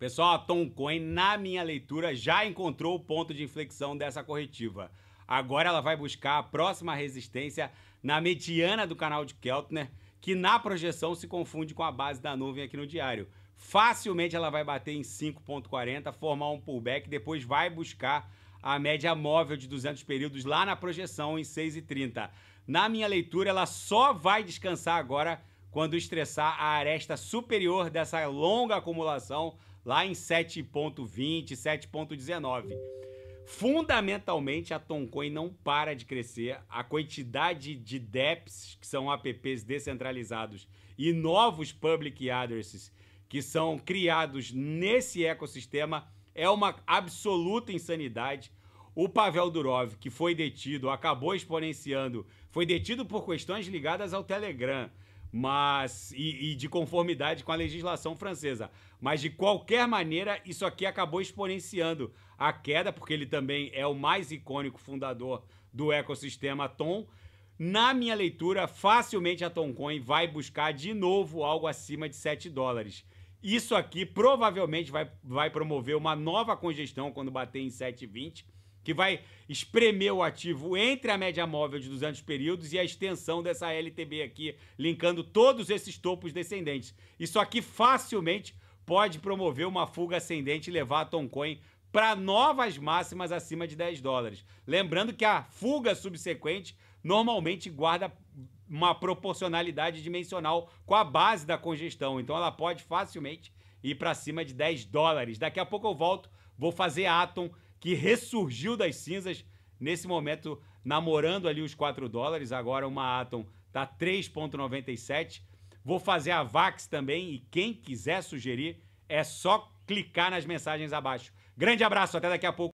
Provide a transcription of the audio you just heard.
Pessoal, a Toncoin, na minha leitura, já encontrou o ponto de inflexão dessa corretiva. Agora ela vai buscar a próxima resistência na mediana do canal de Keltner, que na projeção se confunde com a base da nuvem aqui no diário. Facilmente ela vai bater em 5.40, formar um pullback, depois vai buscar a média móvel de 200 períodos lá na projeção em 6.30. Na minha leitura, ela só vai descansar agora quando estressar a aresta superior dessa longa acumulação lá em 7.20, 7.19. Fundamentalmente, a Toncoin não para de crescer. A quantidade de DEPs, que são apps descentralizados, e novos public addresses que são criados nesse ecossistema é uma absoluta insanidade. O Pavel Durov, que foi detido, acabou exponenciando, foi detido por questões ligadas ao Telegram mas e, e, de conformidade com a legislação francesa. Mas de qualquer maneira, isso aqui acabou exponenciando a queda, porque ele também é o mais icônico fundador do ecossistema Tom. Na minha leitura, facilmente a Toncoin vai buscar de novo algo acima de 7 dólares. Isso aqui provavelmente vai, vai promover uma nova congestão quando bater em 7,20 que vai espremer o ativo entre a média móvel de 200 períodos e a extensão dessa LTB aqui, linkando todos esses topos descendentes. Isso aqui facilmente pode promover uma fuga ascendente e levar a Toncoin para novas máximas acima de 10 dólares. Lembrando que a fuga subsequente normalmente guarda uma proporcionalidade dimensional com a base da congestão, então ela pode facilmente ir para cima de 10 dólares. Daqui a pouco eu volto, vou fazer Atom que ressurgiu das cinzas, nesse momento namorando ali os 4 dólares. Agora uma Atom tá 3,97. Vou fazer a Vax também e quem quiser sugerir é só clicar nas mensagens abaixo. Grande abraço, até daqui a pouco.